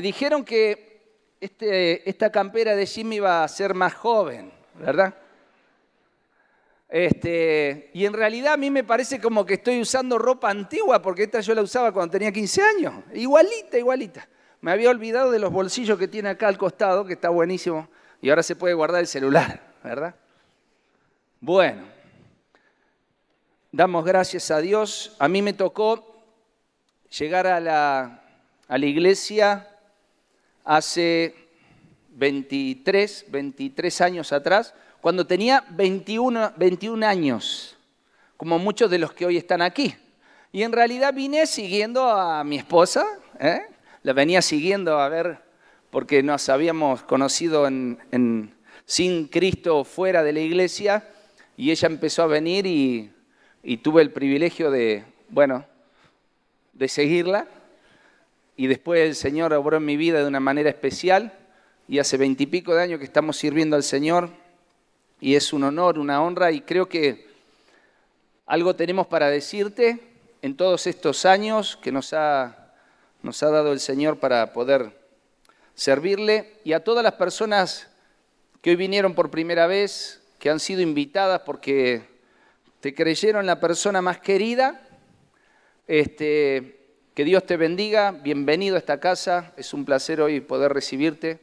dijeron que este, esta campera de Jimmy iba a ser más joven, ¿verdad? Este, y en realidad a mí me parece como que estoy usando ropa antigua, porque esta yo la usaba cuando tenía 15 años. Igualita, igualita. Me había olvidado de los bolsillos que tiene acá al costado, que está buenísimo, y ahora se puede guardar el celular, ¿verdad? Bueno, damos gracias a Dios. A mí me tocó llegar a la iglesia hace 23, 23 años atrás, cuando tenía 21, 21 años, como muchos de los que hoy están aquí. Y en realidad vine siguiendo a mi esposa, ¿eh? la venía siguiendo a ver, porque nos habíamos conocido en, sin Cristo fuera de la iglesia, y ella empezó a venir y tuve el privilegio de, bueno, de seguirla y después el Señor obró en mi vida de una manera especial y hace veintipico de años que estamos sirviendo al Señor y es un honor, una honra y creo que algo tenemos para decirte en todos estos años que nos ha, nos ha dado el Señor para poder servirle y a todas las personas que hoy vinieron por primera vez, que han sido invitadas porque te creyeron la persona más querida. Este, que Dios te bendiga, bienvenido a esta casa, es un placer hoy poder recibirte.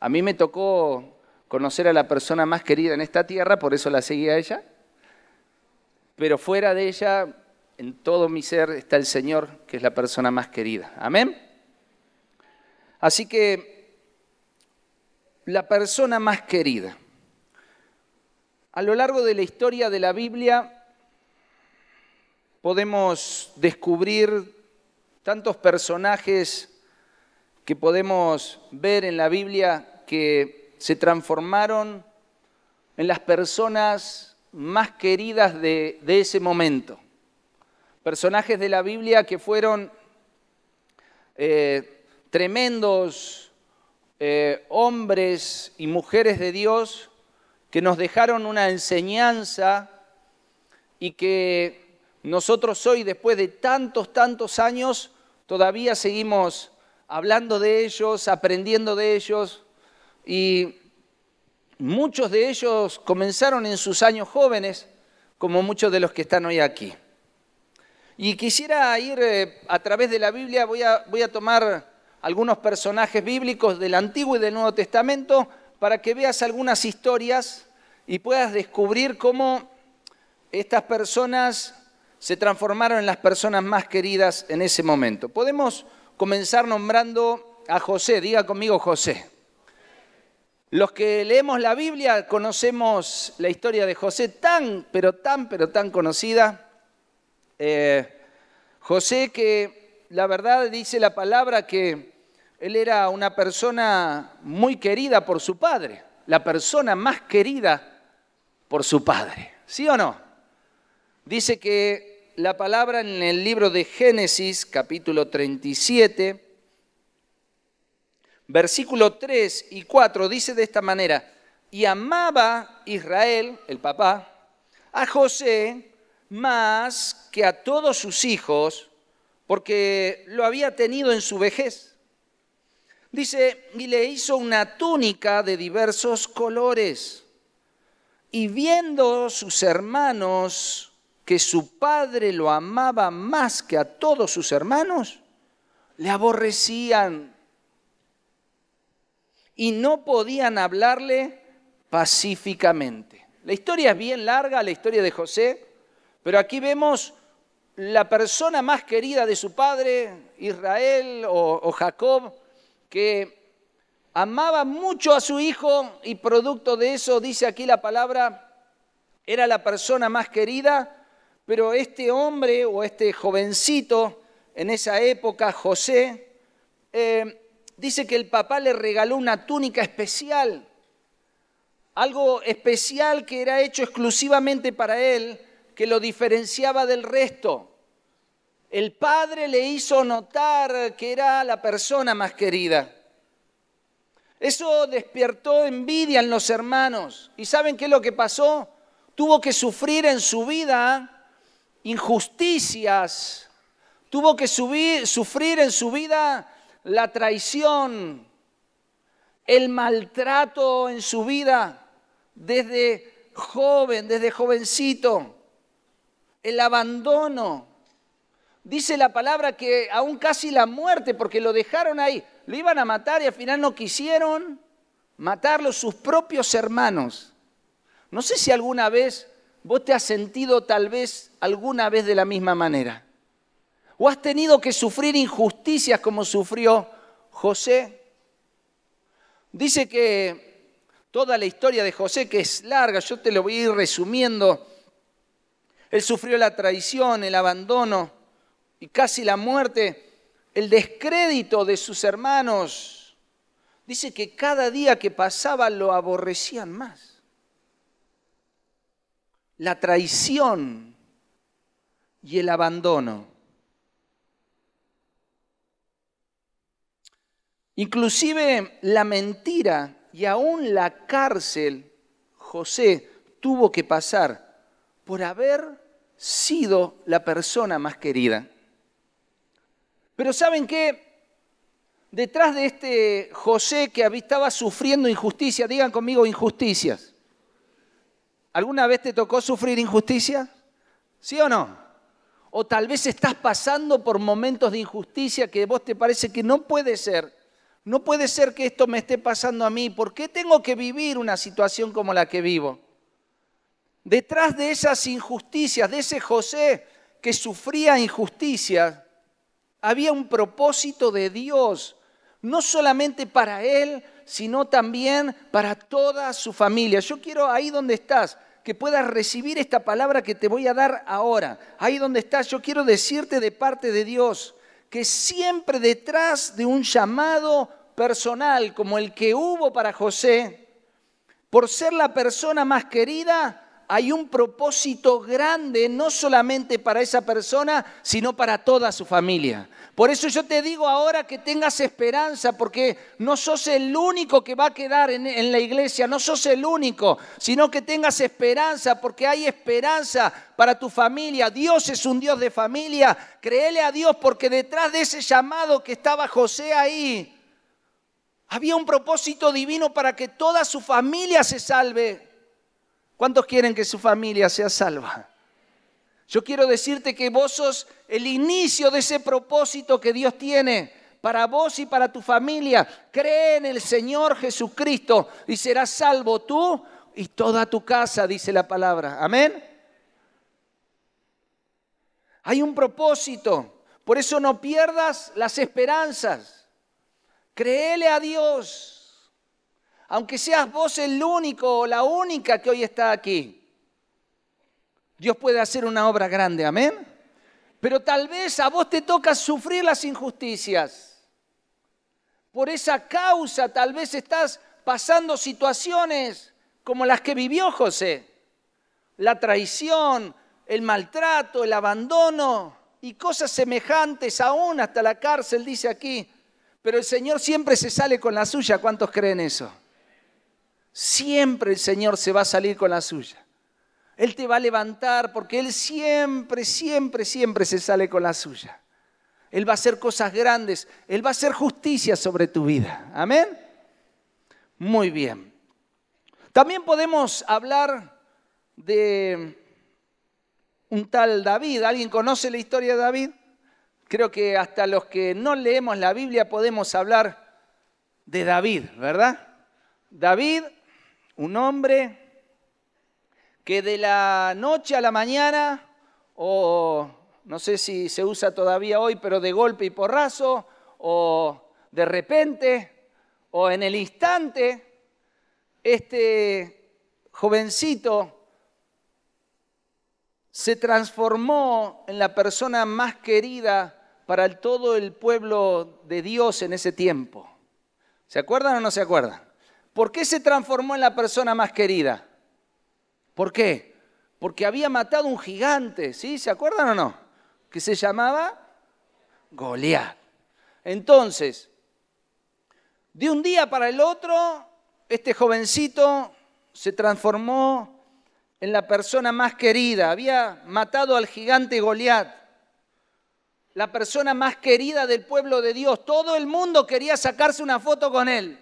A mí me tocó conocer a la persona más querida en esta tierra, por eso la seguí a ella, pero fuera de ella, en todo mi ser, está el Señor, que es la persona más querida. Amén. Así que la persona más querida. A lo largo de la historia de la Biblia podemos descubrir tantos personajes que podemos ver en la Biblia que se transformaron en las personas más queridas de, ese momento. Personajes de la Biblia que fueron eh, tremendos eh, hombres y mujeres de Dios que nos dejaron una enseñanza y que nosotros hoy, después de tantos, tantos años, todavía seguimos hablando de ellos, aprendiendo de ellos y muchos de ellos comenzaron en sus años jóvenes, como muchos de los que están hoy aquí. Y quisiera ir eh, a través de la Biblia, voy a tomar algunos personajes bíblicos del Antiguo y del Nuevo Testamento para que veas algunas historias y puedas descubrir cómo estas personas se transformaron en las personas más queridas en ese momento. Podemos comenzar nombrando a José, diga conmigo José. Los que leemos la Biblia conocemos la historia de José tan, pero tan, pero tan conocida. Eh, José que la verdad dice la palabra que él era una persona muy querida por su padre, la persona más querida por su padre. ¿Sí o no? Dice que la palabra en el libro de Génesis, capítulo 37, versículo 3 y 4, dice de esta manera, y amaba Israel, el papá, a José más que a todos sus hijos, porque lo había tenido en su vejez. Dice, y le hizo una túnica de diversos colores. Y viendo sus hermanos, su padre lo amaba más que a todos sus hermanos, le aborrecían y no podían hablarle pacíficamente. La historia es bien larga, la historia de José, pero aquí vemos la persona más querida de su padre, Israel o, o Jacob, que amaba mucho a su hijo y producto de eso, dice aquí la palabra, era la persona más querida pero este hombre o este jovencito en esa época, José, eh, dice que el papá le regaló una túnica especial, algo especial que era hecho exclusivamente para él, que lo diferenciaba del resto. El padre le hizo notar que era la persona más querida. Eso despiertó envidia en los hermanos. ¿Y saben qué es lo que pasó? Tuvo que sufrir en su vida injusticias, tuvo que subir, sufrir en su vida la traición, el maltrato en su vida desde joven, desde jovencito, el abandono. Dice la palabra que aún casi la muerte, porque lo dejaron ahí, lo iban a matar y al final no quisieron matarlo sus propios hermanos. No sé si alguna vez vos te has sentido tal vez alguna vez de la misma manera. O has tenido que sufrir injusticias como sufrió José. Dice que toda la historia de José, que es larga, yo te lo voy a ir resumiendo, él sufrió la traición, el abandono y casi la muerte, el descrédito de sus hermanos. Dice que cada día que pasaba lo aborrecían más la traición y el abandono. Inclusive la mentira y aún la cárcel, José tuvo que pasar por haber sido la persona más querida. Pero ¿saben qué? Detrás de este José que estaba sufriendo injusticia, digan conmigo injusticias, ¿Alguna vez te tocó sufrir injusticia? ¿Sí o no? O tal vez estás pasando por momentos de injusticia que vos te parece que no puede ser. No puede ser que esto me esté pasando a mí. ¿Por qué tengo que vivir una situación como la que vivo? Detrás de esas injusticias, de ese José que sufría injusticia, había un propósito de Dios, no solamente para él, sino también para toda su familia. Yo quiero ahí donde estás, que puedas recibir esta palabra que te voy a dar ahora. Ahí donde estás, yo quiero decirte de parte de Dios que siempre detrás de un llamado personal como el que hubo para José, por ser la persona más querida, hay un propósito grande no solamente para esa persona, sino para toda su familia. Por eso yo te digo ahora que tengas esperanza, porque no sos el único que va a quedar en, la iglesia, no sos el único, sino que tengas esperanza, porque hay esperanza para tu familia. Dios es un Dios de familia. Créele a Dios, porque detrás de ese llamado que estaba José ahí, había un propósito divino para que toda su familia se salve. ¿Cuántos quieren que su familia sea salva? Yo quiero decirte que vos sos el inicio de ese propósito que Dios tiene para vos y para tu familia. Cree en el Señor Jesucristo y serás salvo tú y toda tu casa, dice la palabra. Amén. Hay un propósito. Por eso no pierdas las esperanzas. Créele a Dios aunque seas vos el único o la única que hoy está aquí, Dios puede hacer una obra grande, amén. Pero tal vez a vos te toca sufrir las injusticias. Por esa causa tal vez estás pasando situaciones como las que vivió José. La traición, el maltrato, el abandono y cosas semejantes aún hasta la cárcel, dice aquí. Pero el Señor siempre se sale con la suya. ¿Cuántos creen eso? Siempre el Señor se va a salir con la suya. Él te va a levantar porque Él siempre, siempre, siempre se sale con la suya. Él va a hacer cosas grandes. Él va a hacer justicia sobre tu vida. Amén. Muy bien. También podemos hablar de un tal David. ¿Alguien conoce la historia de David? Creo que hasta los que no leemos la Biblia podemos hablar de David, ¿verdad? David un hombre que de la noche a la mañana, o no sé si se usa todavía hoy, pero de golpe y porrazo, o de repente, o en el instante, este jovencito se transformó en la persona más querida para todo el pueblo de Dios en ese tiempo. ¿Se acuerdan o no se acuerdan? ¿Por qué se transformó en la persona más querida? ¿Por qué? Porque había matado un gigante, ¿sí? ¿Se acuerdan o no? Que se llamaba Goliat. Entonces, de un día para el otro, este jovencito se transformó en la persona más querida. Había matado al gigante Goliat, la persona más querida del pueblo de Dios. Todo el mundo quería sacarse una foto con él.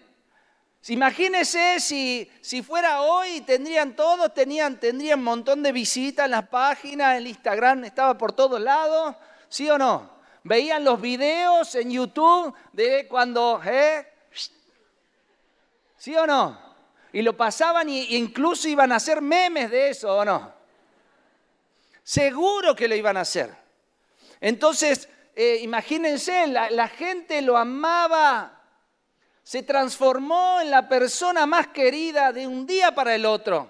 Imagínense si, si fuera hoy, tendrían todos, tenían, tendrían un montón de visitas en las páginas, el Instagram estaba por todos lados, ¿sí o no? Veían los videos en YouTube de cuando, ¿eh? ¿Sí o no? Y lo pasaban e incluso iban a hacer memes de eso, ¿o no? Seguro que lo iban a hacer. Entonces, eh, imagínense, la gente lo amaba se transformó en la persona más querida de un día para el otro.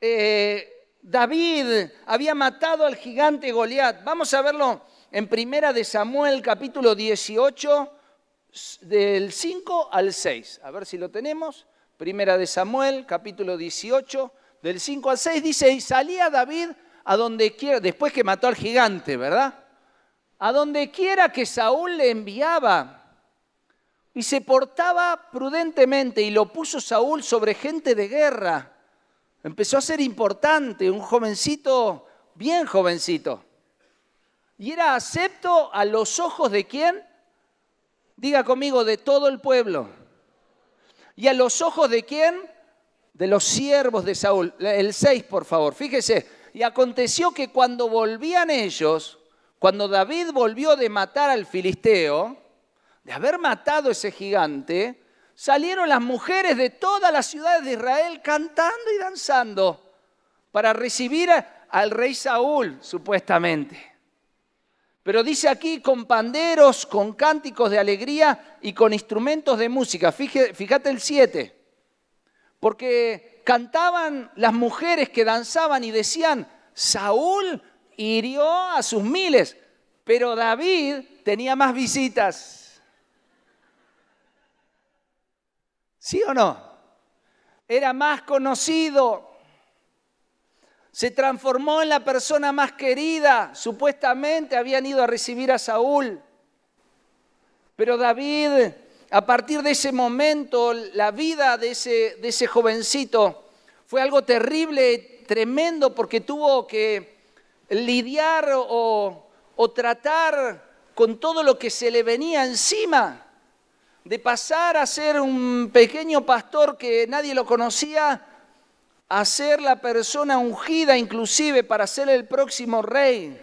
Eh, David había matado al gigante Goliat. Vamos a verlo en Primera de Samuel, capítulo 18, del 5 al 6. A ver si lo tenemos. Primera de Samuel, capítulo 18, del 5 al 6, dice, y salía David a donde quiera, después que mató al gigante, ¿verdad? A donde quiera que Saúl le enviaba y se portaba prudentemente y lo puso Saúl sobre gente de guerra. Empezó a ser importante, un jovencito, bien jovencito. Y era acepto a los ojos de quién? Diga conmigo, de todo el pueblo. ¿Y a los ojos de quién? De los siervos de Saúl. El 6, por favor, fíjese. Y aconteció que cuando volvían ellos, cuando David volvió de matar al filisteo, de haber matado ese gigante, salieron las mujeres de todas las ciudades de Israel cantando y danzando para recibir al rey Saúl, supuestamente. Pero dice aquí con panderos, con cánticos de alegría y con instrumentos de música. fíjate el 7. Porque cantaban las mujeres que danzaban y decían, Saúl hirió a sus miles, pero David tenía más visitas. ¿Sí o no? Era más conocido. Se transformó en la persona más querida. Supuestamente habían ido a recibir a Saúl. Pero David, a partir de ese momento, la vida de ese, jovencito fue algo terrible, tremendo, porque tuvo que lidiar o tratar con todo lo que se le venía encima de pasar a ser un pequeño pastor que nadie lo conocía, a ser la persona ungida inclusive para ser el próximo rey.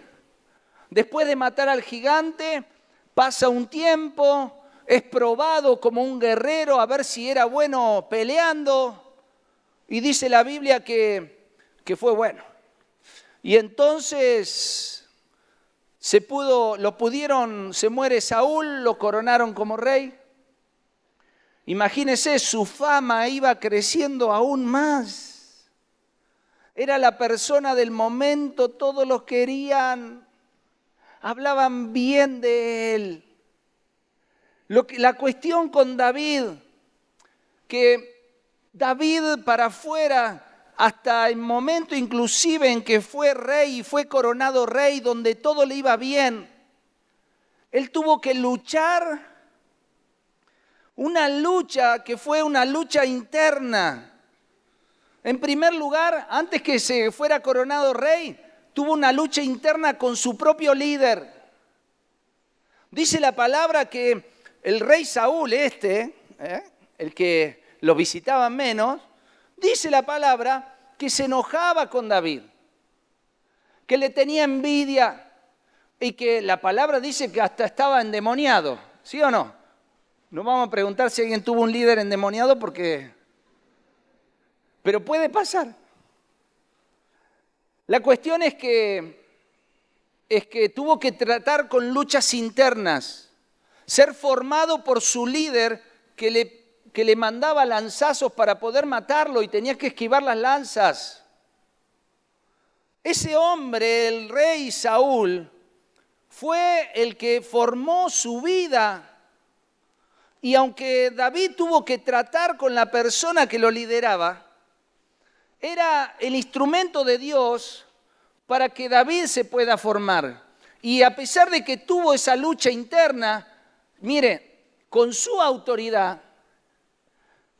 Después de matar al gigante, pasa un tiempo, es probado como un guerrero a ver si era bueno peleando, y dice la Biblia que, que fue bueno. Y entonces se pudo, lo pudieron, se muere Saúl, lo coronaron como rey. Imagínense, su fama iba creciendo aún más. Era la persona del momento, todos los querían, hablaban bien de él. la cuestión con David, que David para afuera hasta el momento inclusive en que fue rey y fue coronado rey, donde todo le iba bien, él tuvo que luchar una lucha que fue una lucha interna. En primer lugar, antes que se fuera coronado rey, tuvo una lucha interna con su propio líder. Dice la palabra que el rey Saúl, este, ¿eh? el que lo visitaba menos, dice la palabra que se enojaba con David, que le tenía envidia y que la palabra dice que hasta estaba endemoniado, ¿sí o no? No vamos a preguntar si alguien tuvo un líder endemoniado porque... Pero puede pasar. La cuestión es que, es que tuvo que tratar con luchas internas, ser formado por su líder que le, que le mandaba lanzazos para poder matarlo y tenía que esquivar las lanzas. Ese hombre, el rey Saúl, fue el que formó su vida y aunque David tuvo que tratar con la persona que lo lideraba, era el instrumento de Dios para que David se pueda formar. Y a pesar de que tuvo esa lucha interna, mire, con su autoridad,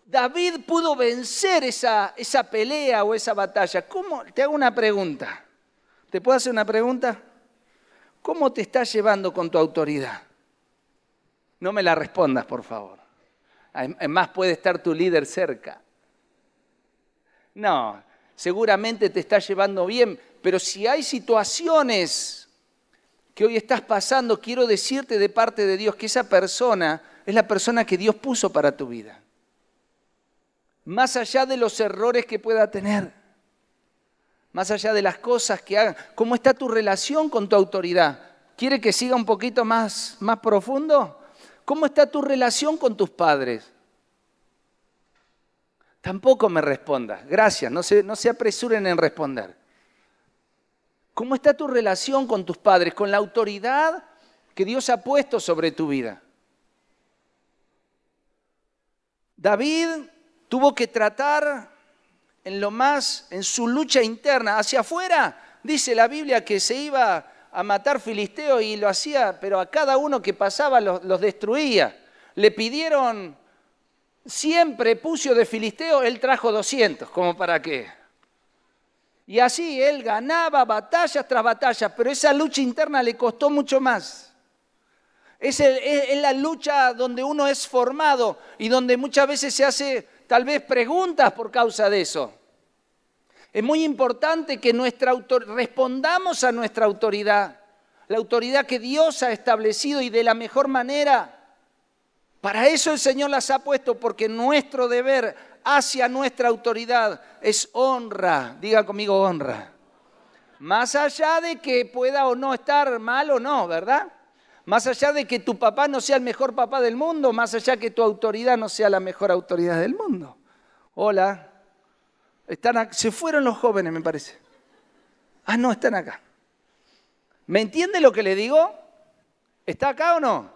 David pudo vencer esa, esa pelea o esa batalla. ¿Cómo? Te hago una pregunta. ¿Te puedo hacer una pregunta? ¿Cómo te estás llevando con tu autoridad? No me la respondas, por favor. Además puede estar tu líder cerca. No, seguramente te está llevando bien, pero si hay situaciones que hoy estás pasando, quiero decirte de parte de Dios que esa persona es la persona que Dios puso para tu vida. Más allá de los errores que pueda tener, más allá de las cosas que haga, ¿cómo está tu relación con tu autoridad? ¿Quiere que siga un poquito más, más profundo? ¿Cómo está tu relación con tus padres? Tampoco me respondas. Gracias, no se, no se apresuren en responder. ¿Cómo está tu relación con tus padres, con la autoridad que Dios ha puesto sobre tu vida? David tuvo que tratar en lo más, en su lucha interna, hacia afuera, dice la Biblia que se iba a matar Filisteo y lo hacía, pero a cada uno que pasaba los, destruía. Le pidieron siempre pucio de filisteo, él trajo 200, como para qué. Y así él ganaba batallas tras batallas, pero esa lucha interna le costó mucho más. Es, es la lucha donde uno es formado y donde muchas veces se hace tal vez preguntas por causa de eso. Es muy importante que nuestra autor respondamos a nuestra autoridad, la autoridad que Dios ha establecido y de la mejor manera. Para eso el Señor las ha puesto, porque nuestro deber hacia nuestra autoridad es honra, diga conmigo honra. Más allá de que pueda o no estar mal o no, ¿verdad? Más allá de que tu papá no sea el mejor papá del mundo, más allá de que tu autoridad no sea la mejor autoridad del mundo. Hola. Están se fueron los jóvenes, me parece. Ah, no, están acá. ¿Me entiende lo que le digo? ¿Está acá o no?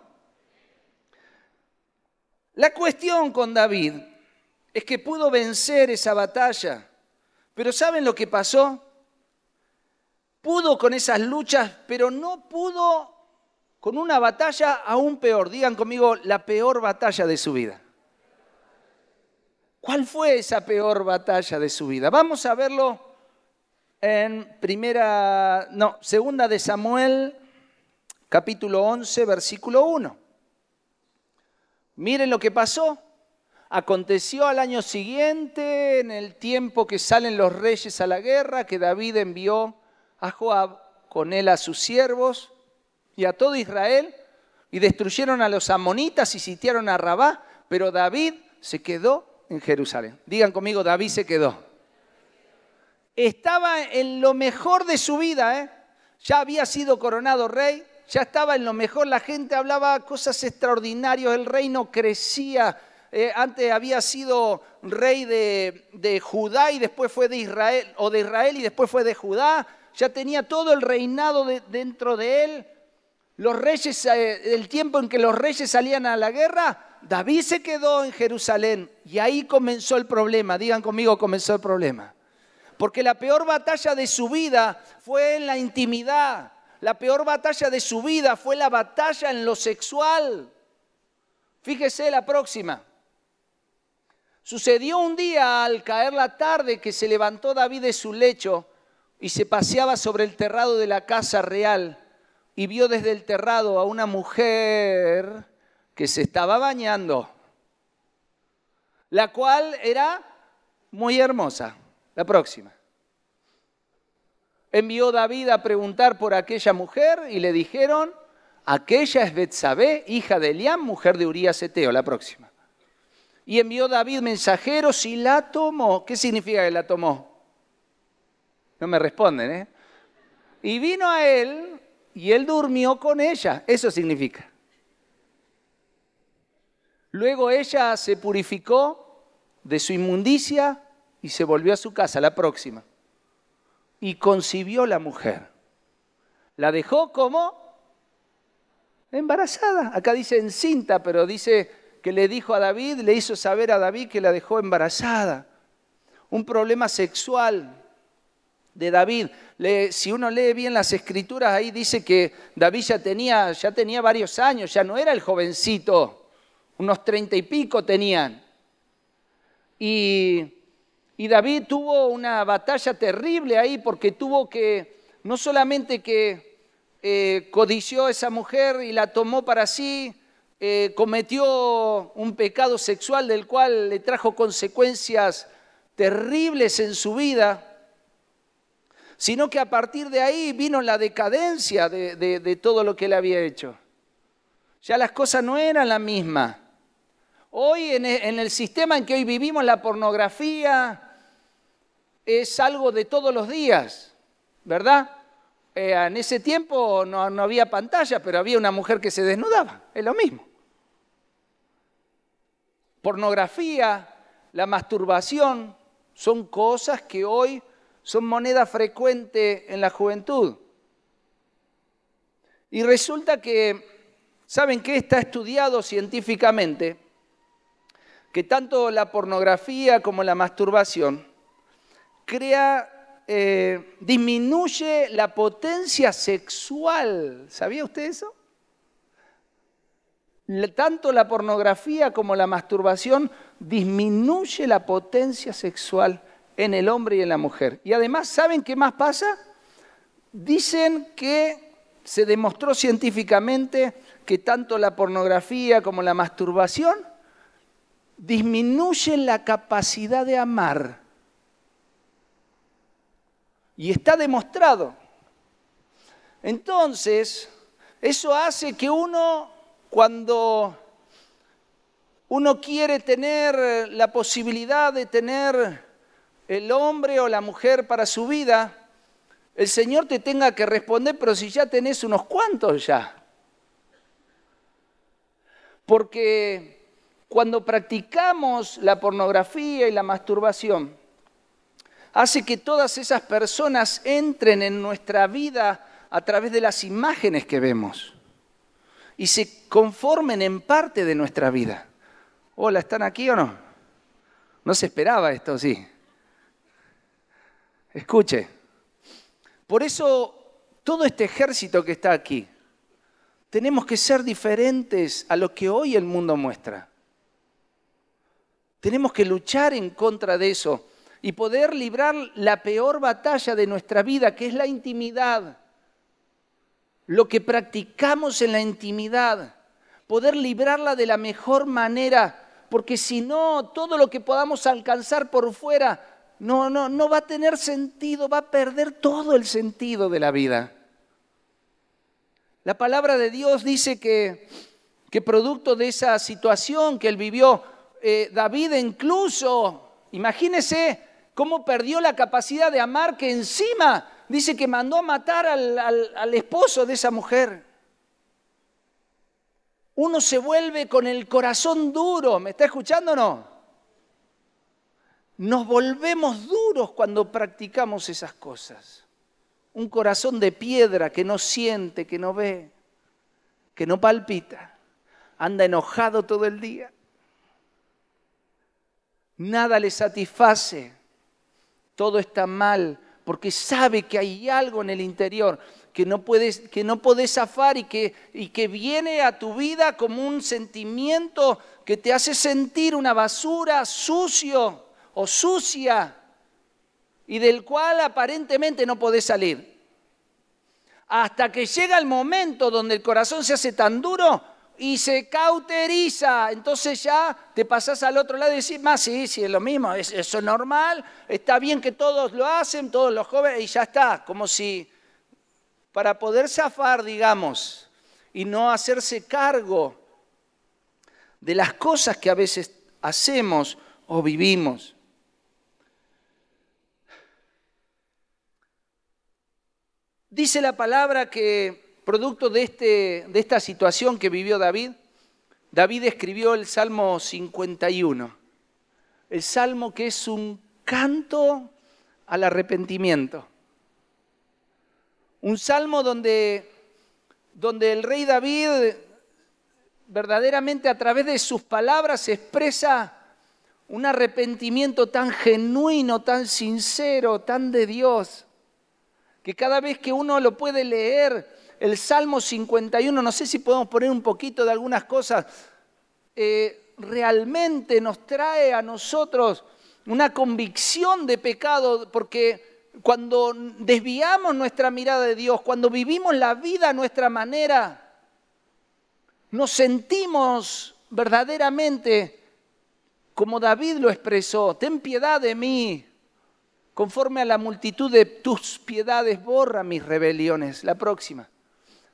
La cuestión con David es que pudo vencer esa batalla, pero ¿saben lo que pasó? Pudo con esas luchas, pero no pudo con una batalla aún peor. Digan conmigo, la peor batalla de su vida. ¿Cuál fue esa peor batalla de su vida? Vamos a verlo en primera, no, segunda de Samuel, capítulo 11, versículo 1. Miren lo que pasó. Aconteció al año siguiente, en el tiempo que salen los reyes a la guerra, que David envió a Joab con él a sus siervos y a todo Israel, y destruyeron a los amonitas y sitiaron a Rabá, pero David se quedó en Jerusalén. Digan conmigo, David se quedó. Estaba en lo mejor de su vida, ¿eh? ya había sido coronado rey, ya estaba en lo mejor, la gente hablaba cosas extraordinarias, el reino crecía. Eh, antes había sido rey de, Judá y después fue de Israel, o de Israel y después fue de Judá, ya tenía todo el reinado dentro de él. Los reyes, eh, el tiempo en que los reyes salían a la guerra, David se quedó en Jerusalén y ahí comenzó el problema. Digan conmigo, comenzó el problema. Porque la peor batalla de su vida fue en la intimidad. La peor batalla de su vida fue la batalla en lo sexual. Fíjese la próxima. Sucedió un día al caer la tarde que se levantó David de su lecho y se paseaba sobre el terrado de la casa real y vio desde el terrado a una mujer que se estaba bañando, la cual era muy hermosa. La próxima. Envió David a preguntar por aquella mujer y le dijeron, aquella es Betsabé, hija de Eliam, mujer de Urías Eteo. La próxima. Y envió David mensajeros y la tomó. ¿Qué significa que la tomó? No me responden, ¿eh? Y vino a él y él durmió con ella. Eso significa. Luego ella se purificó de su inmundicia y se volvió a su casa, la próxima. Y concibió la mujer. La dejó como embarazada. Acá dice encinta, pero dice que le dijo a David, le hizo saber a David que la dejó embarazada. Un problema sexual de David. si uno lee bien las escrituras, ahí dice que David ya tenía, ya tenía varios años, ya no era el jovencito unos treinta y pico tenían. Y, David tuvo una batalla terrible ahí porque tuvo que, no solamente que eh, codició a esa mujer y la tomó para sí, eh, cometió un pecado sexual del cual le trajo consecuencias terribles en su vida, sino que a partir de ahí vino la decadencia de, de todo lo que él había hecho. Ya las cosas no eran las mismas. Hoy e, en el sistema en que hoy vivimos la pornografía es algo de todos los días, ¿verdad? Eh, en ese tiempo no, no había pantalla, pero había una mujer que se desnudaba, es lo mismo. Pornografía, la masturbación, son cosas que hoy son moneda frecuente en la juventud. Y resulta que, ¿saben qué? Está estudiado científicamente que tanto la pornografía como la masturbación crea, eh, disminuye la potencia sexual. ¿Sabía usted eso? Tanto la pornografía como la masturbación disminuye la potencia sexual en el hombre y en la mujer. Y además, ¿saben qué más pasa? Dicen que se demostró científicamente que tanto la pornografía como la masturbación disminuye la capacidad de amar. Y está demostrado. Entonces, eso hace que uno, cuando uno quiere tener la posibilidad de tener el hombre o la mujer para su vida, el Señor te tenga que responder, pero si ya tenés unos cuantos ya. Porque cuando practicamos la pornografía y la masturbación, hace que todas esas personas entren en nuestra vida a través de las imágenes que vemos y se conformen en parte de nuestra vida. Hola, ¿están aquí o no? No se esperaba esto, sí. Escuche. Por eso todo este ejército que está aquí, tenemos que ser diferentes a lo que hoy el mundo muestra. Tenemos que luchar en contra de eso y poder librar la peor batalla de nuestra vida, que es la intimidad. Lo que practicamos en la intimidad, poder librarla de la mejor manera, porque si no, todo lo que podamos alcanzar por fuera no, no, no va a tener sentido, va a perder todo el sentido de la vida. La palabra de Dios dice que, que producto de esa situación que él vivió, eh, David incluso, imagínese cómo perdió la capacidad de amar que encima dice que mandó a matar al, al esposo de esa mujer. Uno se vuelve con el corazón duro, ¿me está escuchando o no? Nos volvemos duros cuando practicamos esas cosas. Un corazón de piedra que no siente, que no ve, que no palpita, anda enojado todo el día nada le satisface, todo está mal, porque sabe que hay algo en el interior que no puedes, que no podés zafar y que, y que viene a tu vida como un sentimiento que te hace sentir una basura, sucio o sucia, y del cual aparentemente no podés salir. Hasta que llega el momento donde el corazón se hace tan duro y se cauteriza. Entonces ya te pasás al otro lado y decís, más sí, sí, es lo mismo, es, eso es normal, está bien que todos lo hacen, todos los jóvenes, y ya está, como si para poder zafar, digamos, y no hacerse cargo de las cosas que a veces hacemos o vivimos. Dice la palabra que Producto de, este, de esta situación que vivió David, David escribió el Salmo 51, el Salmo que es un canto al arrepentimiento. Un salmo donde, donde el rey David verdaderamente a través de sus palabras expresa un arrepentimiento tan genuino, tan sincero, tan de Dios, que cada vez que uno lo puede leer, el Salmo 51, no sé si podemos poner un poquito de algunas cosas, eh, realmente nos trae a nosotros una convicción de pecado, porque cuando desviamos nuestra mirada de Dios, cuando vivimos la vida a nuestra manera, nos sentimos verdaderamente como David lo expresó, ten piedad de mí, conforme a la multitud de tus piedades, borra mis rebeliones. La próxima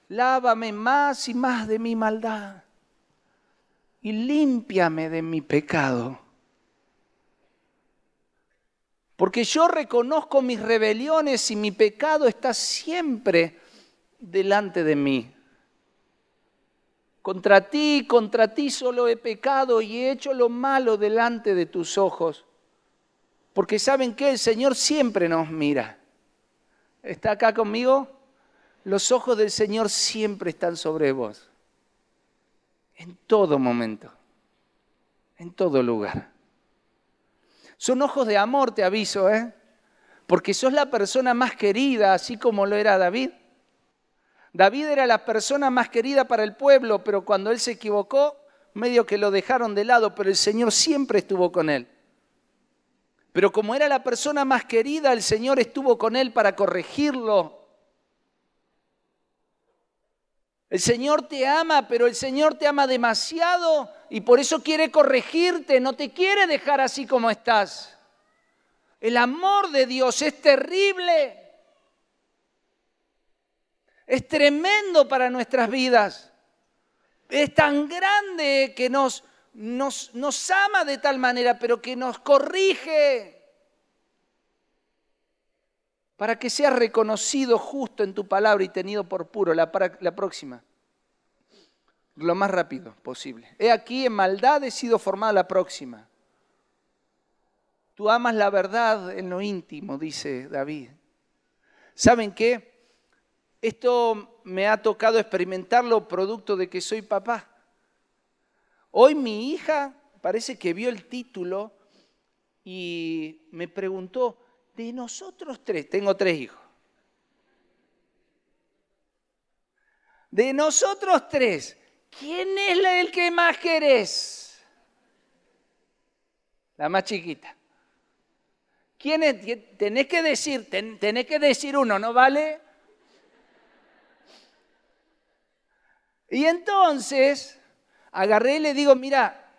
lávame más y más de mi maldad y límpiame de mi pecado. Porque yo reconozco mis rebeliones y mi pecado está siempre delante de mí. Contra ti, contra ti solo he pecado y he hecho lo malo delante de tus ojos. Porque saben que el Señor siempre nos mira. ¿Está acá conmigo? los ojos del Señor siempre están sobre vos, en todo momento, en todo lugar. Son ojos de amor, te aviso, ¿eh? Porque sos la persona más querida, así como lo era David. David era la persona más querida para el pueblo, pero cuando él se equivocó, medio que lo dejaron de lado, pero el Señor siempre estuvo con él. Pero como era la persona más querida, el Señor estuvo con él para corregirlo, El Señor te ama, pero el Señor te ama demasiado y por eso quiere corregirte, no te quiere dejar así como estás. El amor de Dios es terrible. Es tremendo para nuestras vidas. Es tan grande que nos, ama de tal manera, pero que nos corrige para que seas reconocido justo en tu palabra y tenido por puro. La, la próxima. Lo más rápido posible. He aquí, en maldad he sido formada la próxima. Tú amas la verdad en lo íntimo, dice David. ¿Saben qué? Esto me ha tocado experimentarlo producto de que soy papá. Hoy mi hija parece que vio el título y me preguntó, de nosotros tres, tengo tres hijos, de nosotros tres, ¿quién es el que más querés? La más chiquita. ¿Quién es? Tenés que decir, tenés que decir uno, ¿no vale? Y entonces agarré y le digo, mira,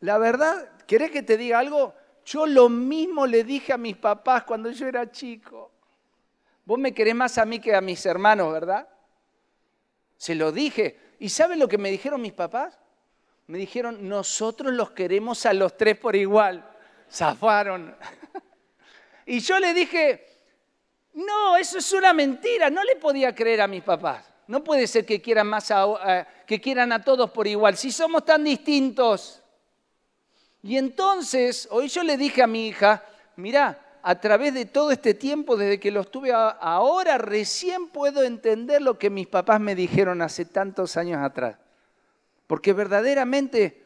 la verdad, ¿querés que te diga algo? Yo lo mismo le dije a mis papás cuando yo era chico. Vos me querés más a mí que a mis hermanos, ¿verdad? Se lo dije. ¿Y saben lo que me dijeron mis papás? Me dijeron, nosotros los queremos a los tres por igual. Zafaron. y yo le dije, no, eso es una mentira. No le podía creer a mis papás. No puede ser que quieran, más a, que quieran a todos por igual. Si somos tan distintos. Y entonces, hoy yo le dije a mi hija, mira, a través de todo este tiempo, desde que los tuve ahora, recién puedo entender lo que mis papás me dijeron hace tantos años atrás. Porque verdaderamente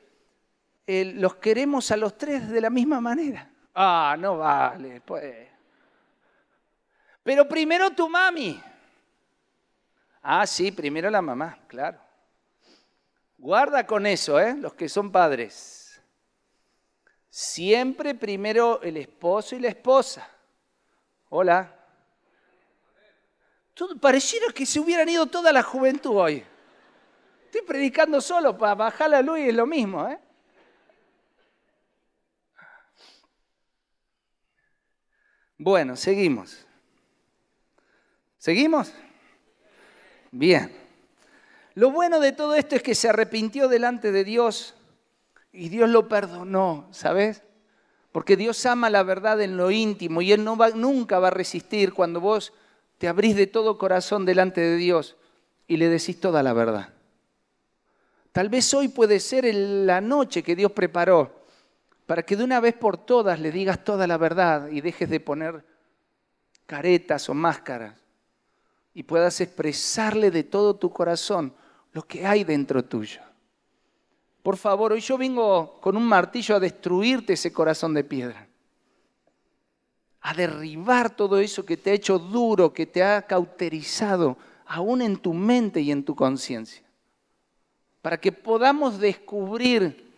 los queremos a los tres de la misma manera. Ah, no vale, pues. Pero primero tu mami. Ah, sí, primero la mamá, claro. Guarda con eso, ¿eh? Los que son padres. Siempre primero el esposo y la esposa. Hola. Todo, pareciera que se hubieran ido toda la juventud hoy. Estoy predicando solo para bajar la luz y es lo mismo. ¿eh? Bueno, seguimos. ¿Seguimos? Bien. Lo bueno de todo esto es que se arrepintió delante de Dios y Dios lo perdonó, ¿sabes? Porque Dios ama la verdad en lo íntimo y Él no nunca va a resistir cuando vos te abrís de todo corazón delante de Dios y le decís toda la verdad. Tal vez hoy puede ser la noche que Dios preparó para que de una vez por todas le digas toda la verdad y dejes de poner caretas o máscaras y puedas expresarle de todo tu corazón lo que hay dentro tuyo por favor, hoy yo vengo con un martillo a destruirte ese corazón de piedra, a derribar todo eso que te ha hecho duro, que te ha cauterizado, aún en tu mente y en tu conciencia, para que podamos descubrir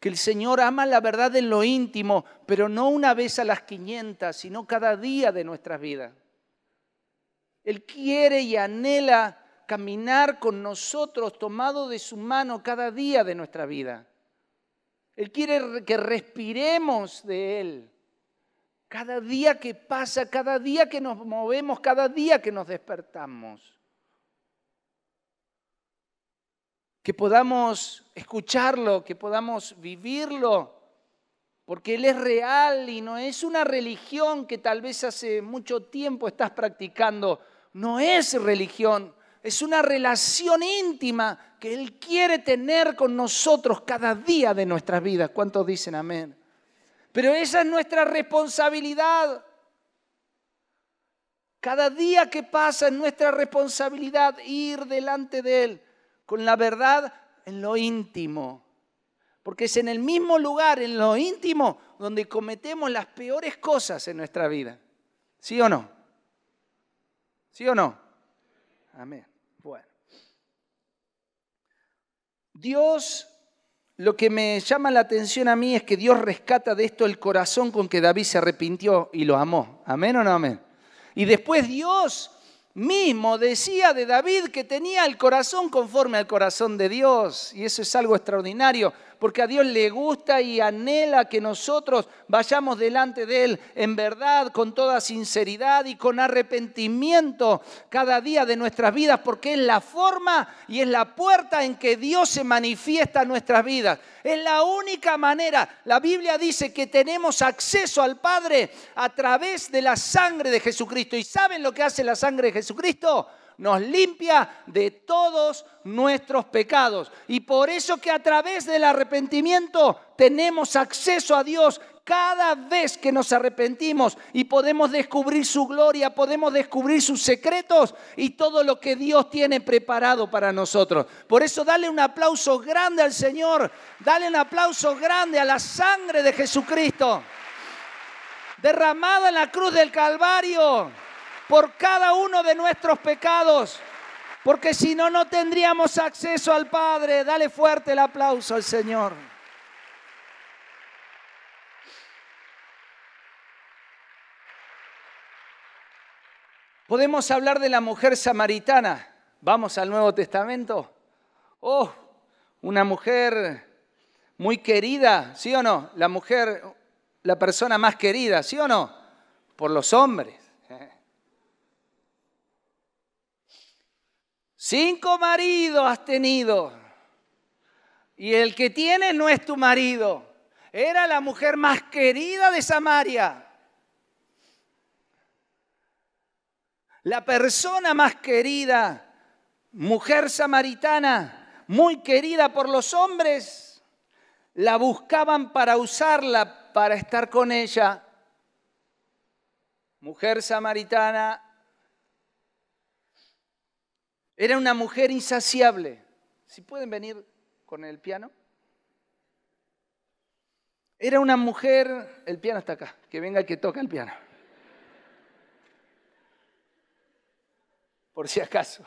que el Señor ama la verdad en lo íntimo, pero no una vez a las 500, sino cada día de nuestras vidas. Él quiere y anhela caminar con nosotros tomado de su mano cada día de nuestra vida. Él quiere que respiremos de Él. Cada día que pasa, cada día que nos movemos, cada día que nos despertamos. Que podamos escucharlo, que podamos vivirlo, porque Él es real y no es una religión que tal vez hace mucho tiempo estás practicando. No es religión, es una relación íntima que Él quiere tener con nosotros cada día de nuestras vidas. ¿Cuántos dicen amén? Pero esa es nuestra responsabilidad. Cada día que pasa es nuestra responsabilidad ir delante de Él con la verdad en lo íntimo. Porque es en el mismo lugar, en lo íntimo, donde cometemos las peores cosas en nuestra vida. ¿Sí o no? ¿Sí o no? Amén. Dios, lo que me llama la atención a mí es que Dios rescata de esto el corazón con que David se arrepintió y lo amó. ¿Amén o no amén? Y después Dios mismo decía de David que tenía el corazón conforme al corazón de Dios. Y eso es algo extraordinario porque a Dios le gusta y anhela que nosotros vayamos delante de Él en verdad, con toda sinceridad y con arrepentimiento cada día de nuestras vidas, porque es la forma y es la puerta en que Dios se manifiesta en nuestras vidas. Es la única manera. La Biblia dice que tenemos acceso al Padre a través de la sangre de Jesucristo. ¿Y saben lo que hace la sangre de Jesucristo? nos limpia de todos nuestros pecados. Y por eso que a través del arrepentimiento tenemos acceso a Dios cada vez que nos arrepentimos y podemos descubrir su gloria, podemos descubrir sus secretos y todo lo que Dios tiene preparado para nosotros. Por eso dale un aplauso grande al Señor, dale un aplauso grande a la sangre de Jesucristo, derramada en la cruz del Calvario por cada uno de nuestros pecados, porque si no, no tendríamos acceso al Padre. Dale fuerte el aplauso al Señor. Podemos hablar de la mujer samaritana. Vamos al Nuevo Testamento. Oh, una mujer muy querida, ¿sí o no? La mujer, la persona más querida, ¿sí o no? Por los hombres. Cinco maridos has tenido. Y el que tienes no es tu marido. Era la mujer más querida de Samaria. La persona más querida, mujer samaritana, muy querida por los hombres, la buscaban para usarla, para estar con ella. Mujer samaritana era una mujer insaciable. Si pueden venir con el piano. Era una mujer, el piano está acá, que venga el que toca el piano. Por si acaso.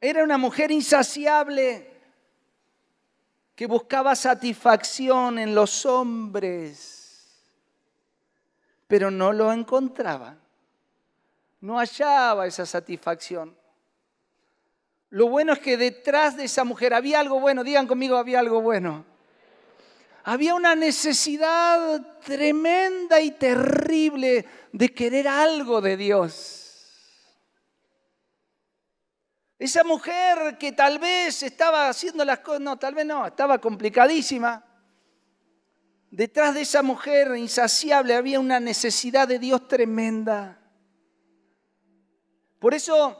Era una mujer insaciable que buscaba satisfacción en los hombres, pero no lo encontraba no hallaba esa satisfacción. Lo bueno es que detrás de esa mujer había algo bueno, digan conmigo, había algo bueno. Había una necesidad tremenda y terrible de querer algo de Dios. Esa mujer que tal vez estaba haciendo las cosas, no, tal vez no, estaba complicadísima. Detrás de esa mujer insaciable había una necesidad de Dios tremenda. Por eso,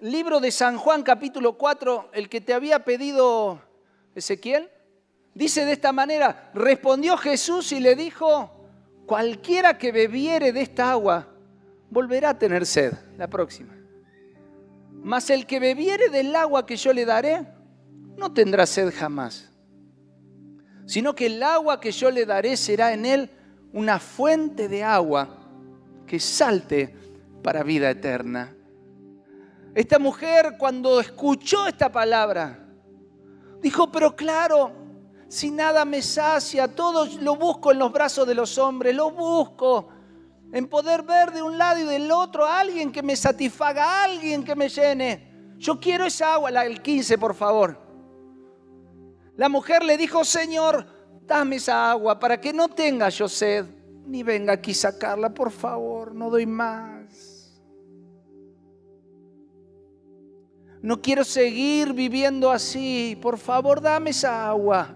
libro de San Juan capítulo 4, el que te había pedido Ezequiel, dice de esta manera, respondió Jesús y le dijo, cualquiera que bebiere de esta agua volverá a tener sed, la próxima. Mas el que bebiere del agua que yo le daré, no tendrá sed jamás, sino que el agua que yo le daré será en él una fuente de agua que salte para vida eterna. Esta mujer cuando escuchó esta palabra, dijo, pero claro, si nada me sacia, todo lo busco en los brazos de los hombres, lo busco en poder ver de un lado y del otro a alguien que me satisfaga, a alguien que me llene. Yo quiero esa agua, la, del 15, por favor. La mujer le dijo, Señor, dame esa agua para que no tenga yo sed, ni venga aquí sacarla, por favor, no doy más. No quiero seguir viviendo así. Por favor, dame esa agua.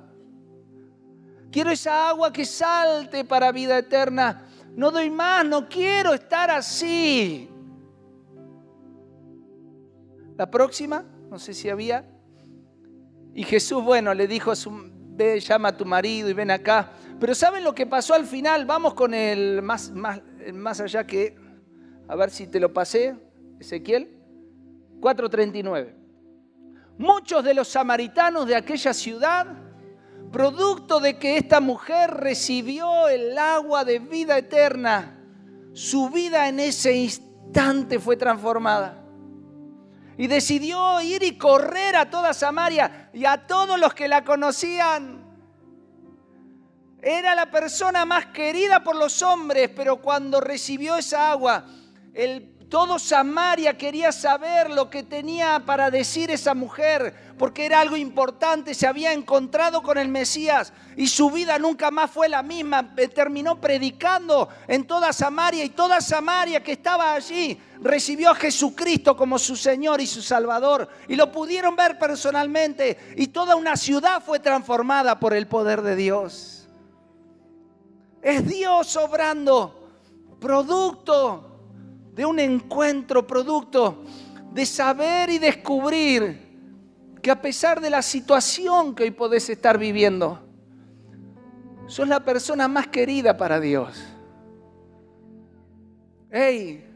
Quiero esa agua que salte para vida eterna. No doy más, no quiero estar así. La próxima, no sé si había. Y Jesús, bueno, le dijo a su, ve, llama a tu marido y ven acá. Pero ¿saben lo que pasó al final? Vamos con el más, más, más allá que, a ver si te lo pasé, Ezequiel. 4.39. Muchos de los samaritanos de aquella ciudad, producto de que esta mujer recibió el agua de vida eterna, su vida en ese instante fue transformada. Y decidió ir y correr a toda Samaria y a todos los que la conocían. Era la persona más querida por los hombres, pero cuando recibió esa agua, el todo Samaria quería saber lo que tenía para decir esa mujer, porque era algo importante, se había encontrado con el Mesías y su vida nunca más fue la misma. Eh, terminó predicando en toda Samaria y toda Samaria que estaba allí recibió a Jesucristo como su Señor y su Salvador y lo pudieron ver personalmente y toda una ciudad fue transformada por el poder de Dios. Es Dios obrando, producto de un encuentro producto de saber y descubrir que a pesar de la situación que hoy podés estar viviendo, sos la persona más querida para Dios. Hey,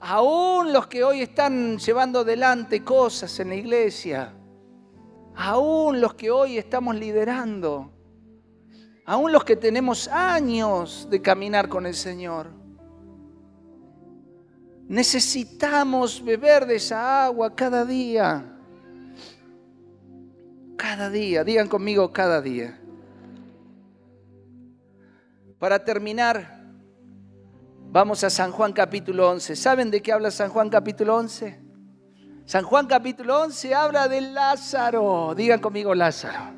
aún los que hoy están llevando adelante cosas en la iglesia, aún los que hoy estamos liderando, aún los que tenemos años de caminar con el Señor, Necesitamos beber de esa agua cada día. Cada día, digan conmigo cada día. Para terminar, vamos a San Juan capítulo 11. ¿Saben de qué habla San Juan capítulo 11? San Juan capítulo 11 habla de Lázaro. Digan conmigo Lázaro.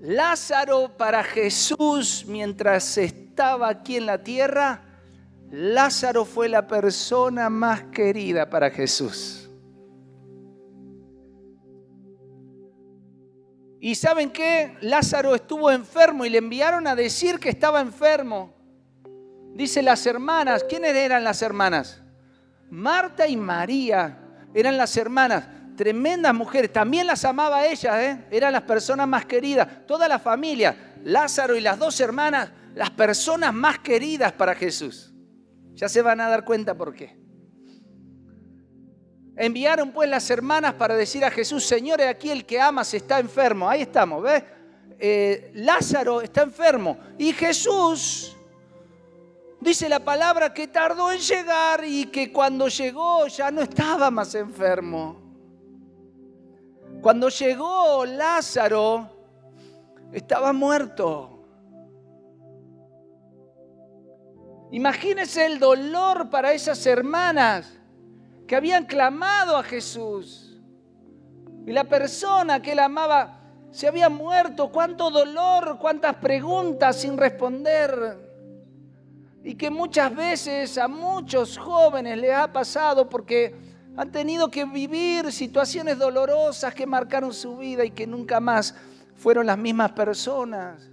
Lázaro para Jesús mientras estaba aquí en la tierra Lázaro fue la persona más querida para Jesús. Y saben qué? Lázaro estuvo enfermo y le enviaron a decir que estaba enfermo. Dice las hermanas, ¿quiénes eran las hermanas? Marta y María eran las hermanas, tremendas mujeres, también las amaba ellas, ¿eh? eran las personas más queridas, toda la familia, Lázaro y las dos hermanas, las personas más queridas para Jesús. Ya se van a dar cuenta por qué. Enviaron pues las hermanas para decir a Jesús, Señor, aquí el que amas está enfermo. Ahí estamos, ¿ves? Eh, Lázaro está enfermo. Y Jesús dice la palabra que tardó en llegar y que cuando llegó ya no estaba más enfermo. Cuando llegó Lázaro estaba muerto. Imagínese el dolor para esas hermanas que habían clamado a Jesús. Y la persona que él amaba se había muerto. Cuánto dolor, cuántas preguntas sin responder. Y que muchas veces a muchos jóvenes les ha pasado porque han tenido que vivir situaciones dolorosas que marcaron su vida y que nunca más fueron las mismas personas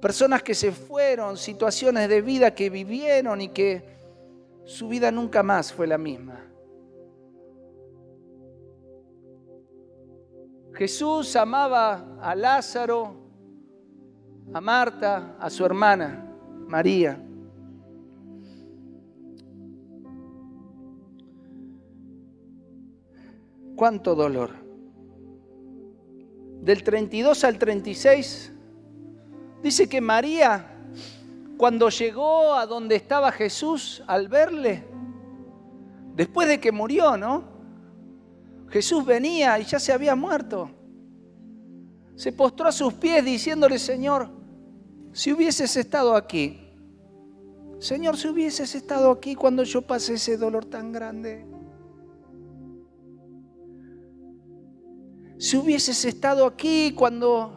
personas que se fueron, situaciones de vida que vivieron y que su vida nunca más fue la misma. Jesús amaba a Lázaro, a Marta, a su hermana, María. Cuánto dolor. Del 32 al 36 Dice que María, cuando llegó a donde estaba Jesús, al verle, después de que murió, ¿no? Jesús venía y ya se había muerto. Se postró a sus pies diciéndole, Señor, si hubieses estado aquí, Señor, si hubieses estado aquí cuando yo pasé ese dolor tan grande, si hubieses estado aquí cuando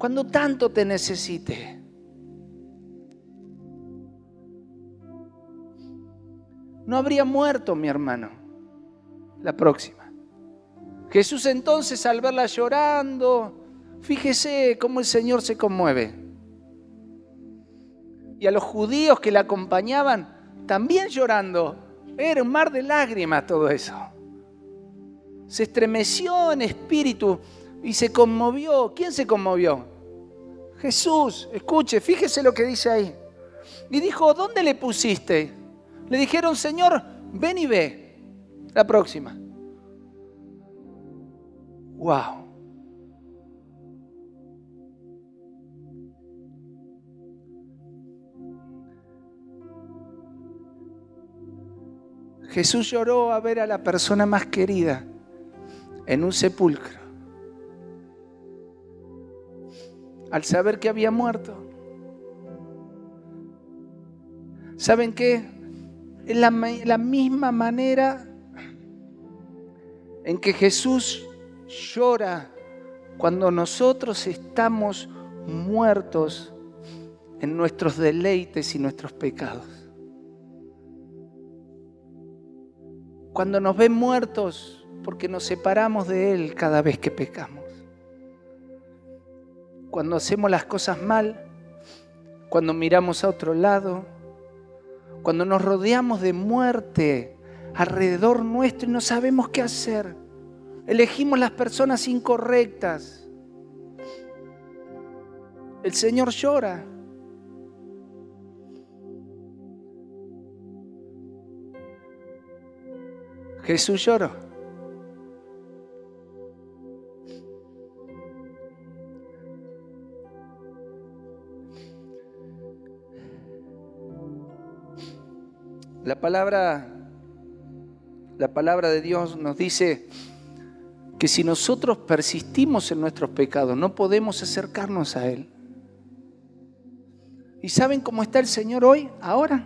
cuando tanto te necesite. No habría muerto mi hermano la próxima. Jesús entonces al verla llorando, fíjese cómo el Señor se conmueve. Y a los judíos que la acompañaban, también llorando. Era un mar de lágrimas todo eso. Se estremeció en espíritu y se conmovió. ¿Quién se conmovió? Jesús, escuche, fíjese lo que dice ahí. Y dijo, ¿dónde le pusiste? Le dijeron, Señor, ven y ve. La próxima. Wow. Jesús lloró a ver a la persona más querida en un sepulcro. al saber que había muerto. ¿Saben qué? Es la misma manera en que Jesús llora cuando nosotros estamos muertos en nuestros deleites y nuestros pecados. Cuando nos ven muertos porque nos separamos de Él cada vez que pecamos cuando hacemos las cosas mal, cuando miramos a otro lado, cuando nos rodeamos de muerte alrededor nuestro y no sabemos qué hacer. Elegimos las personas incorrectas. El Señor llora. Jesús lloró. La palabra, la palabra de Dios nos dice que si nosotros persistimos en nuestros pecados, no podemos acercarnos a Él. ¿Y saben cómo está el Señor hoy, ahora?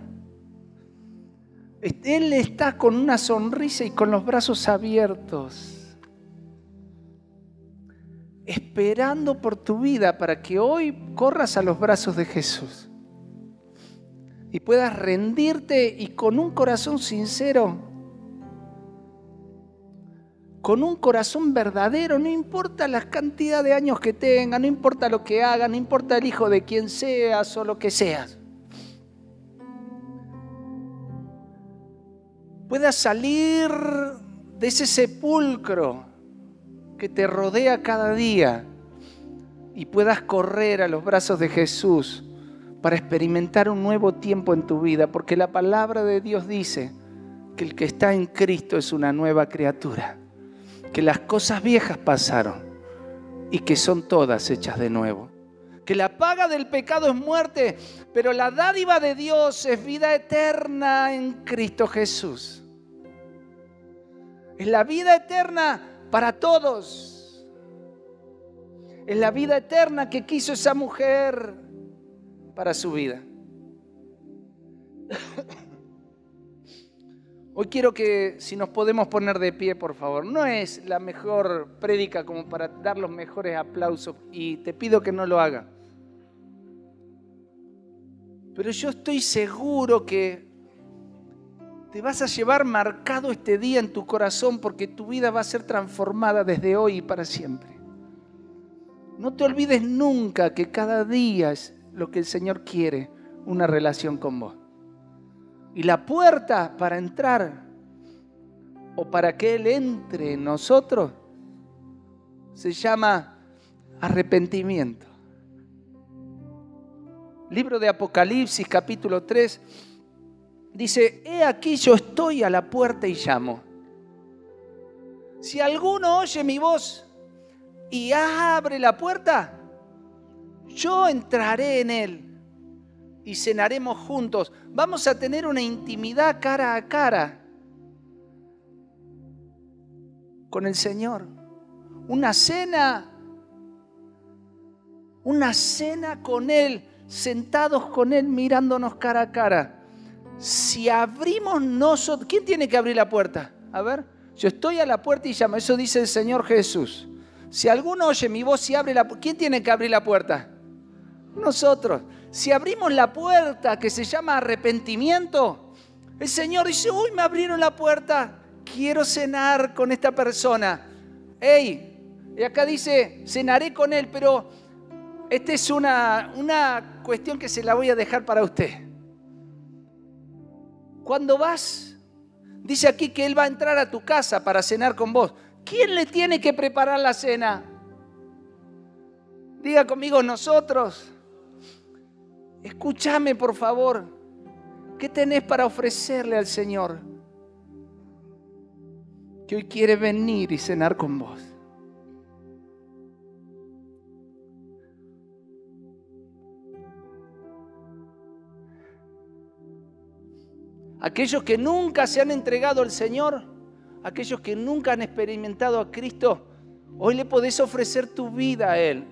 Este, Él está con una sonrisa y con los brazos abiertos, esperando por tu vida para que hoy corras a los brazos de Jesús y puedas rendirte y con un corazón sincero, con un corazón verdadero, no importa la cantidad de años que tenga, no importa lo que haga, no importa el hijo de quien seas o lo que seas. Puedas salir de ese sepulcro que te rodea cada día y puedas correr a los brazos de Jesús para experimentar un nuevo tiempo en tu vida, porque la palabra de Dios dice que el que está en Cristo es una nueva criatura, que las cosas viejas pasaron y que son todas hechas de nuevo, que la paga del pecado es muerte, pero la dádiva de Dios es vida eterna en Cristo Jesús. Es la vida eterna para todos. Es la vida eterna que quiso esa mujer para su vida. Hoy quiero que si nos podemos poner de pie, por favor. No es la mejor prédica como para dar los mejores aplausos y te pido que no lo haga. Pero yo estoy seguro que te vas a llevar marcado este día en tu corazón porque tu vida va a ser transformada desde hoy y para siempre. No te olvides nunca que cada día lo que el Señor quiere, una relación con vos. Y la puerta para entrar o para que Él entre en nosotros se llama arrepentimiento. Libro de Apocalipsis capítulo 3 dice, he aquí yo estoy a la puerta y llamo. Si alguno oye mi voz y abre la puerta, yo entraré en Él y cenaremos juntos. Vamos a tener una intimidad cara a cara con el Señor. Una cena, una cena con Él, sentados con Él, mirándonos cara a cara. Si abrimos nosotros, ¿quién tiene que abrir la puerta? A ver, yo estoy a la puerta y llamo, eso dice el Señor Jesús. Si alguno oye mi voz y abre la puerta, ¿quién tiene que abrir la puerta? nosotros. Si abrimos la puerta que se llama arrepentimiento, el Señor dice, uy, me abrieron la puerta, quiero cenar con esta persona. Hey, Y acá dice, cenaré con él, pero esta es una, una cuestión que se la voy a dejar para usted. Cuando vas, dice aquí que él va a entrar a tu casa para cenar con vos. ¿Quién le tiene que preparar la cena? Diga conmigo, nosotros. Escúchame, por favor. ¿Qué tenés para ofrecerle al Señor? Que hoy quiere venir y cenar con vos. Aquellos que nunca se han entregado al Señor, aquellos que nunca han experimentado a Cristo, hoy le podés ofrecer tu vida a Él.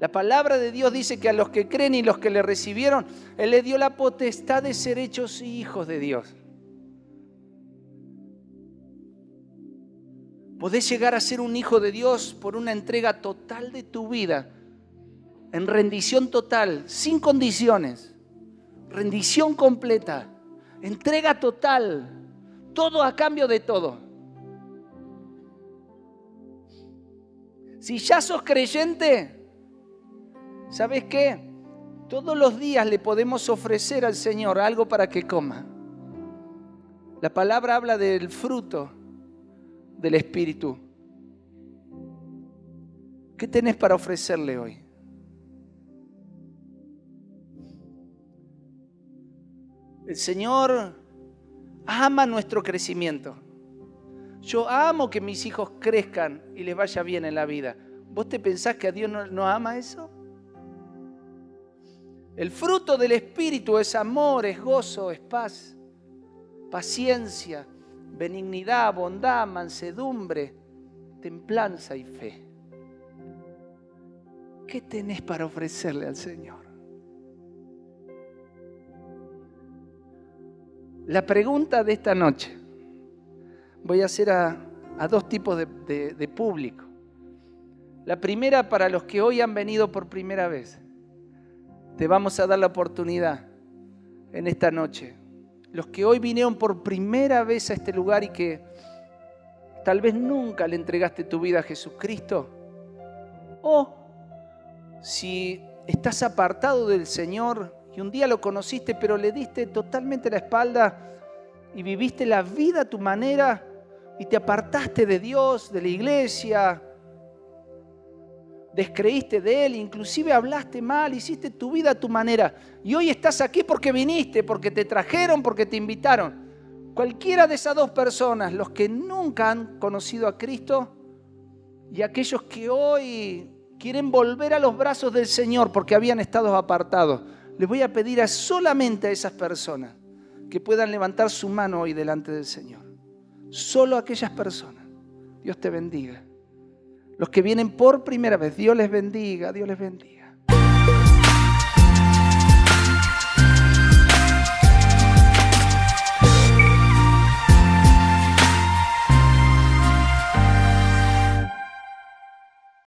La palabra de Dios dice que a los que creen y los que le recibieron, Él le dio la potestad de ser hechos hijos de Dios. Podés llegar a ser un hijo de Dios por una entrega total de tu vida, en rendición total, sin condiciones, rendición completa, entrega total, todo a cambio de todo. Si ya sos creyente, ¿Sabes qué? Todos los días le podemos ofrecer al Señor algo para que coma. La palabra habla del fruto del Espíritu. ¿Qué tenés para ofrecerle hoy? El Señor ama nuestro crecimiento. Yo amo que mis hijos crezcan y les vaya bien en la vida. ¿Vos te pensás que a Dios no, no ama eso? El fruto del Espíritu es amor, es gozo, es paz, paciencia, benignidad, bondad, mansedumbre, templanza y fe. ¿Qué tenés para ofrecerle al Señor? La pregunta de esta noche voy a hacer a, dos tipos de público. La primera para los que hoy han venido por primera vez. Te vamos a dar la oportunidad en esta noche. Los que hoy vinieron por primera vez a este lugar y que tal vez nunca le entregaste tu vida a Jesucristo. O si estás apartado del Señor y un día lo conociste pero le diste totalmente la espalda y viviste la vida a tu manera y te apartaste de Dios, de la iglesia, descreíste de Él, inclusive hablaste mal, hiciste tu vida a tu manera. Y hoy estás aquí porque viniste, porque te trajeron, porque te invitaron. Cualquiera de esas dos personas, los que nunca han conocido a Cristo y aquellos que hoy quieren volver a los brazos del Señor porque habían estado apartados, les voy a pedir a solamente a esas personas que puedan levantar su mano hoy delante del Señor. Solo aquellas personas. Dios te bendiga. Los que vienen por primera vez, Dios les bendiga, Dios les bendiga.